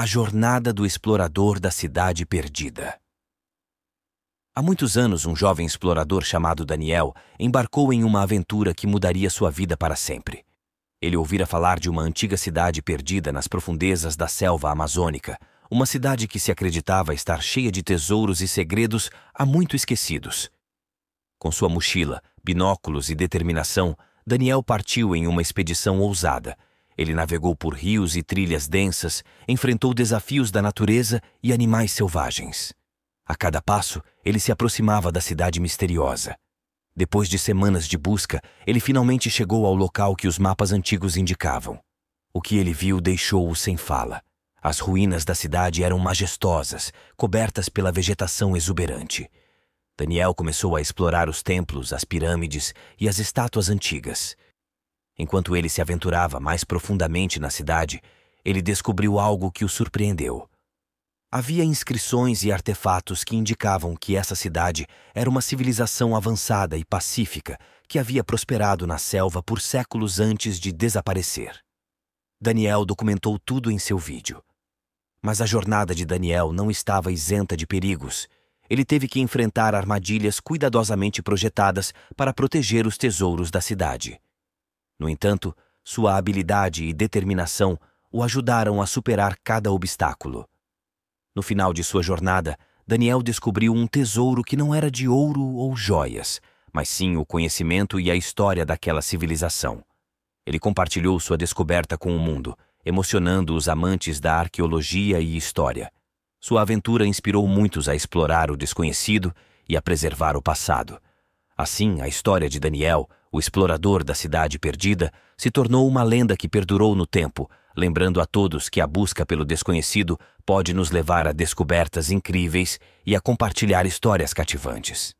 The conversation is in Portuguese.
A Jornada do Explorador da Cidade Perdida. Há muitos anos, um jovem explorador chamado Daniel embarcou em uma aventura que mudaria sua vida para sempre. Ele ouvira falar de uma antiga cidade perdida nas profundezas da selva amazônica, uma cidade que se acreditava estar cheia de tesouros e segredos há muito esquecidos. Com sua mochila, binóculos e determinação, Daniel partiu em uma expedição ousada, ele navegou por rios e trilhas densas, enfrentou desafios da natureza e animais selvagens. A cada passo, ele se aproximava da cidade misteriosa. Depois de semanas de busca, ele finalmente chegou ao local que os mapas antigos indicavam. O que ele viu deixou-o sem fala. As ruínas da cidade eram majestosas, cobertas pela vegetação exuberante. Daniel começou a explorar os templos, as pirâmides e as estátuas antigas. Enquanto ele se aventurava mais profundamente na cidade, ele descobriu algo que o surpreendeu. Havia inscrições e artefatos que indicavam que essa cidade era uma civilização avançada e pacífica que havia prosperado na selva por séculos antes de desaparecer. Daniel documentou tudo em seu vídeo. Mas a jornada de Daniel não estava isenta de perigos. Ele teve que enfrentar armadilhas cuidadosamente projetadas para proteger os tesouros da cidade. No entanto, sua habilidade e determinação o ajudaram a superar cada obstáculo. No final de sua jornada, Daniel descobriu um tesouro que não era de ouro ou joias, mas sim o conhecimento e a história daquela civilização. Ele compartilhou sua descoberta com o mundo, emocionando os amantes da arqueologia e história. Sua aventura inspirou muitos a explorar o desconhecido e a preservar o passado. Assim, a história de Daniel o explorador da cidade perdida se tornou uma lenda que perdurou no tempo, lembrando a todos que a busca pelo desconhecido pode nos levar a descobertas incríveis e a compartilhar histórias cativantes.